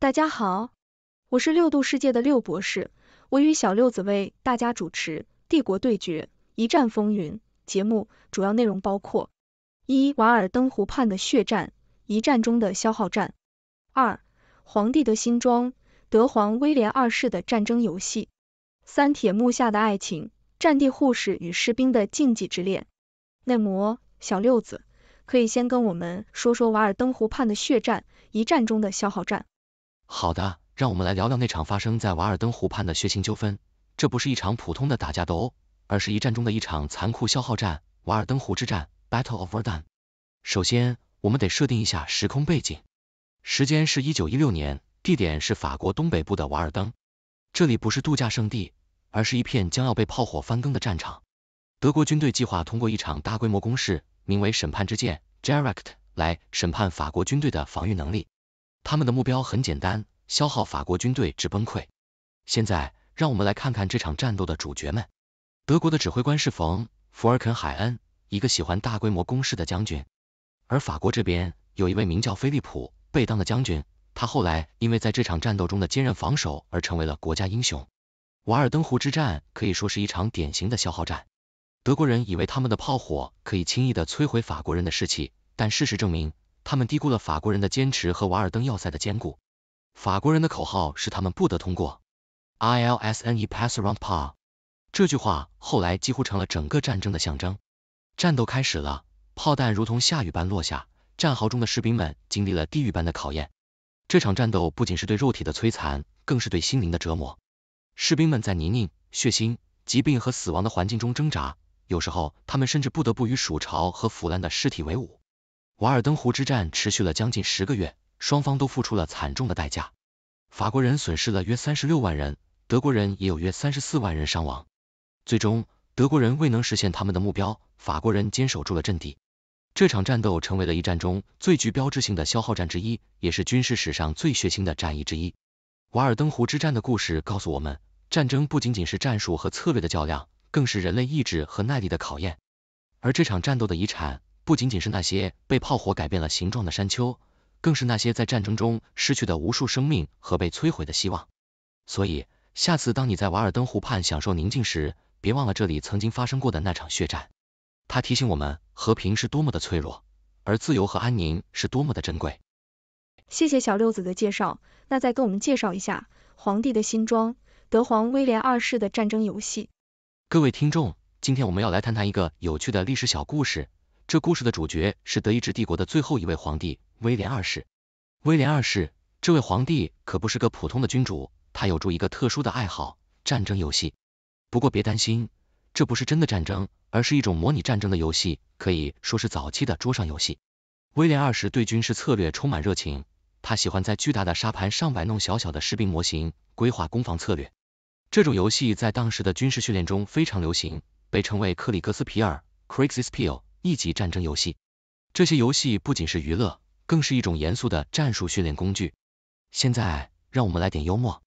大家好，我是六度世界的六博士，我与小六子为大家主持《帝国对决：一战风云》节目。主要内容包括：一、瓦尔登湖畔的血战，一战中的消耗战；二、皇帝的新装，德皇威廉二世的战争游戏；三、铁幕下的爱情，战地护士与士兵的禁忌之恋。那么，小六子可以先跟我们说说瓦尔登湖畔的血战，一战中的消耗战。好的，让我们来聊聊那场发生在瓦尔登湖畔的血腥纠纷。这不是一场普通的打架斗殴，而是一战中的一场残酷消耗战——瓦尔登湖之战 （Battle of Verdun）。首先，我们得设定一下时空背景。时间是一九一六年，地点是法国东北部的瓦尔登。这里不是度假胜地，而是一片将要被炮火翻耕的战场。德国军队计划通过一场大规模攻势，名为“审判之剑 j g e r a c t 来审判法国军队的防御能力。他们的目标很简单，消耗法国军队至崩溃。现在，让我们来看看这场战斗的主角们。德国的指挥官是冯·福尔肯海恩，一个喜欢大规模攻势的将军。而法国这边有一位名叫菲利普·贝当的将军，他后来因为在这场战斗中的坚韧防守而成为了国家英雄。瓦尔登湖之战可以说是一场典型的消耗战。德国人以为他们的炮火可以轻易的摧毁法国人的士气，但事实证明。他们低估了法国人的坚持和瓦尔登要塞的坚固。法国人的口号是“他们不得通过 ”，I L S N E p a s s a rond u par。这句话后来几乎成了整个战争的象征。战斗开始了，炮弹如同下雨般落下，战壕中的士兵们经历了地狱般的考验。这场战斗不仅是对肉体的摧残，更是对心灵的折磨。士兵们在泥泞、血腥、疾病和死亡的环境中挣扎，有时候他们甚至不得不与鼠巢和腐烂的尸体为伍。瓦尔登湖之战持续了将近十个月，双方都付出了惨重的代价。法国人损失了约三十六万人，德国人也有约三十四万人伤亡。最终，德国人未能实现他们的目标，法国人坚守住了阵地。这场战斗成为了一战中最具标志性的消耗战之一，也是军事史上最血腥的战役之一。瓦尔登湖之战的故事告诉我们，战争不仅仅是战术和策略的较量，更是人类意志和耐力的考验。而这场战斗的遗产。不仅仅是那些被炮火改变了形状的山丘，更是那些在战争中失去的无数生命和被摧毁的希望。所以，下次当你在瓦尔登湖畔享受宁静时，别忘了这里曾经发生过的那场血战。它提醒我们，和平是多么的脆弱，而自由和安宁是多么的珍贵。谢谢小六子的介绍，那再跟我们介绍一下《皇帝的新装》、德皇威廉二世的战争游戏。各位听众，今天我们要来谈谈一个有趣的历史小故事。这故事的主角是德意志帝国的最后一位皇帝威廉二世。威廉二世这位皇帝可不是个普通的君主，他有着一个特殊的爱好——战争游戏。不过别担心，这不是真的战争，而是一种模拟战争的游戏，可以说是早期的桌上游戏。威廉二世对军事策略充满热情，他喜欢在巨大的沙盘上摆弄小小的士兵模型，规划攻防策略。这种游戏在当时的军事训练中非常流行，被称为克里格斯皮尔 c r i x s p i e l 一级战争游戏，这些游戏不仅是娱乐，更是一种严肃的战术训练工具。现在，让我们来点幽默。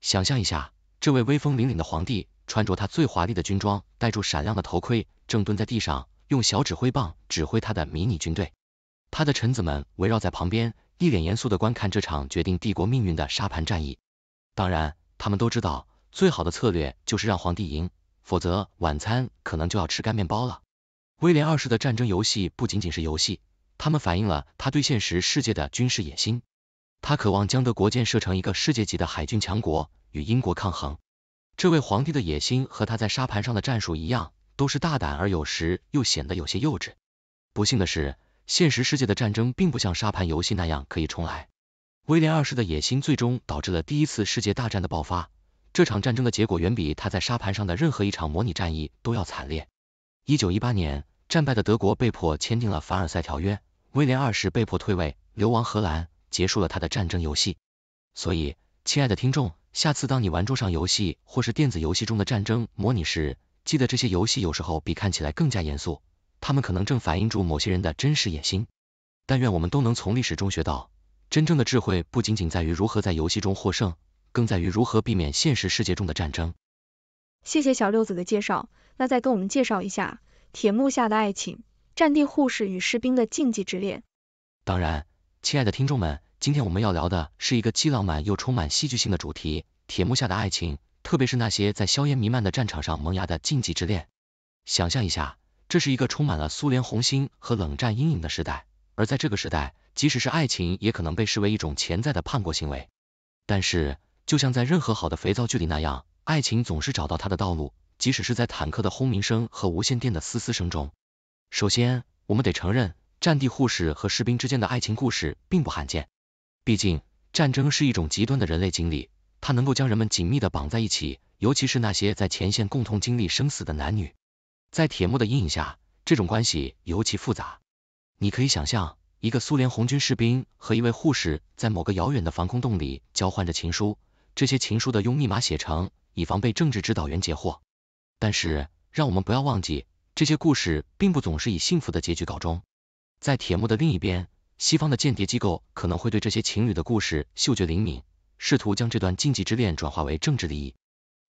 想象一下，这位威风凛凛的皇帝，穿着他最华丽的军装，戴住闪亮的头盔，正蹲在地上，用小指挥棒指挥他的迷你军队。他的臣子们围绕在旁边，一脸严肃的观看这场决定帝国命运的沙盘战役。当然，他们都知道，最好的策略就是让皇帝赢，否则晚餐可能就要吃干面包了。威廉二世的战争游戏不仅仅是游戏，他们反映了他对现实世界的军事野心。他渴望将德国建设成一个世界级的海军强国，与英国抗衡。这位皇帝的野心和他在沙盘上的战术一样，都是大胆而有时又显得有些幼稚。不幸的是，现实世界的战争并不像沙盘游戏那样可以重来。威廉二世的野心最终导致了第一次世界大战的爆发。这场战争的结果远比他在沙盘上的任何一场模拟战役都要惨烈。一九一八年。战败的德国被迫签订了凡尔赛条约，威廉二世被迫退位，流亡荷兰，结束了他的战争游戏。所以，亲爱的听众，下次当你玩桌上游戏或是电子游戏中的战争模拟时，记得这些游戏有时候比看起来更加严肃，他们可能正反映出某些人的真实野心。但愿我们都能从历史中学到，真正的智慧不仅仅在于如何在游戏中获胜，更在于如何避免现实世界中的战争。谢谢小六子的介绍，那再跟我们介绍一下。铁幕下的爱情，战地护士与士兵的禁忌之恋。当然，亲爱的听众们，今天我们要聊的是一个既浪漫又充满戏剧性的主题——铁幕下的爱情，特别是那些在硝烟弥漫的战场上萌芽的禁忌之恋。想象一下，这是一个充满了苏联红星和冷战阴影的时代，而在这个时代，即使是爱情也可能被视为一种潜在的叛国行为。但是，就像在任何好的肥皂剧里那样，爱情总是找到它的道路。即使是在坦克的轰鸣声和无线电的嘶嘶声中，首先我们得承认，战地护士和士兵之间的爱情故事并不罕见。毕竟，战争是一种极端的人类经历，它能够将人们紧密的绑在一起，尤其是那些在前线共同经历生死的男女。在铁幕的阴影下，这种关系尤其复杂。你可以想象，一个苏联红军士兵和一位护士在某个遥远的防空洞里交换着情书，这些情书的用密码写成，以防被政治指导员截获。但是，让我们不要忘记，这些故事并不总是以幸福的结局告终。在铁幕的另一边，西方的间谍机构可能会对这些情侣的故事嗅觉灵敏，试图将这段禁忌之恋转化为政治利益。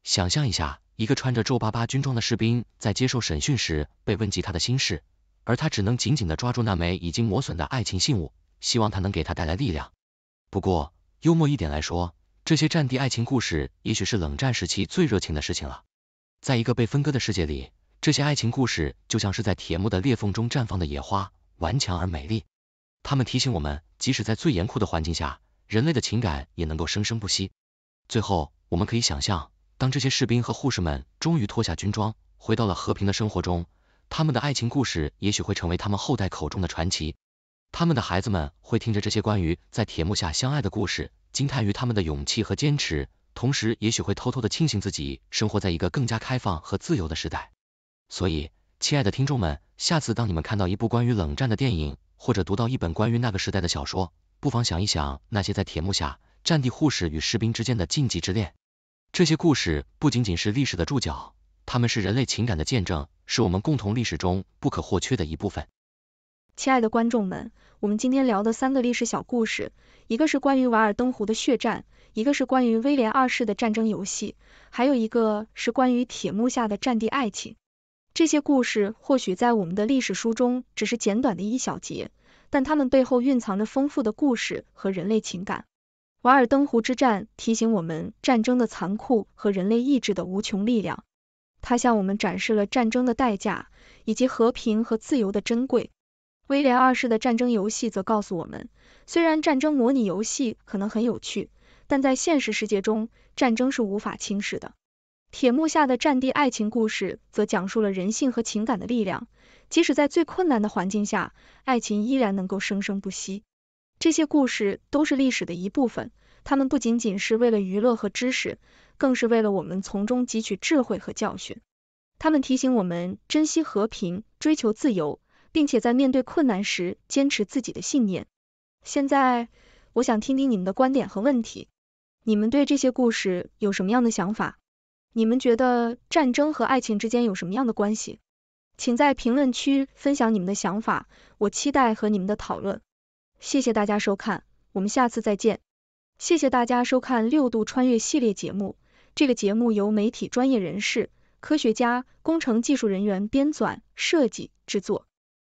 想象一下，一个穿着皱巴巴军装的士兵在接受审讯时，被问及他的心事，而他只能紧紧的抓住那枚已经磨损的爱情信物，希望他能给他带来力量。不过，幽默一点来说，这些战地爱情故事也许是冷战时期最热情的事情了。在一个被分割的世界里，这些爱情故事就像是在铁幕的裂缝中绽放的野花，顽强而美丽。它们提醒我们，即使在最严酷的环境下，人类的情感也能够生生不息。最后，我们可以想象，当这些士兵和护士们终于脱下军装，回到了和平的生活中，他们的爱情故事也许会成为他们后代口中的传奇。他们的孩子们会听着这些关于在铁幕下相爱的故事，惊叹于他们的勇气和坚持。同时，也许会偷偷的庆幸自己生活在一个更加开放和自由的时代。所以，亲爱的听众们，下次当你们看到一部关于冷战的电影，或者读到一本关于那个时代的小说，不妨想一想那些在铁幕下，战地护士与士兵之间的禁忌之恋。这些故事不仅仅是历史的注脚，他们是人类情感的见证，是我们共同历史中不可或缺的一部分。亲爱的观众们，我们今天聊的三个历史小故事，一个是关于瓦尔登湖的血战，一个是关于威廉二世的战争游戏，还有一个是关于铁幕下的战地爱情。这些故事或许在我们的历史书中只是简短的一小节，但它们背后蕴藏着丰富的故事和人类情感。瓦尔登湖之战提醒我们战争的残酷和人类意志的无穷力量，它向我们展示了战争的代价以及和平和自由的珍贵。威廉二世的战争游戏则告诉我们，虽然战争模拟游戏可能很有趣，但在现实世界中，战争是无法轻视的。铁幕下的战地爱情故事则讲述了人性和情感的力量，即使在最困难的环境下，爱情依然能够生生不息。这些故事都是历史的一部分，它们不仅仅是为了娱乐和知识，更是为了我们从中汲取智慧和教训。它们提醒我们珍惜和平，追求自由。并且在面对困难时坚持自己的信念。现在，我想听听你们的观点和问题。你们对这些故事有什么样的想法？你们觉得战争和爱情之间有什么样的关系？请在评论区分享你们的想法，我期待和你们的讨论。谢谢大家收看，我们下次再见。谢谢大家收看《六度穿越》系列节目。这个节目由媒体专业人士、科学家、工程技术人员编纂、设计、制作。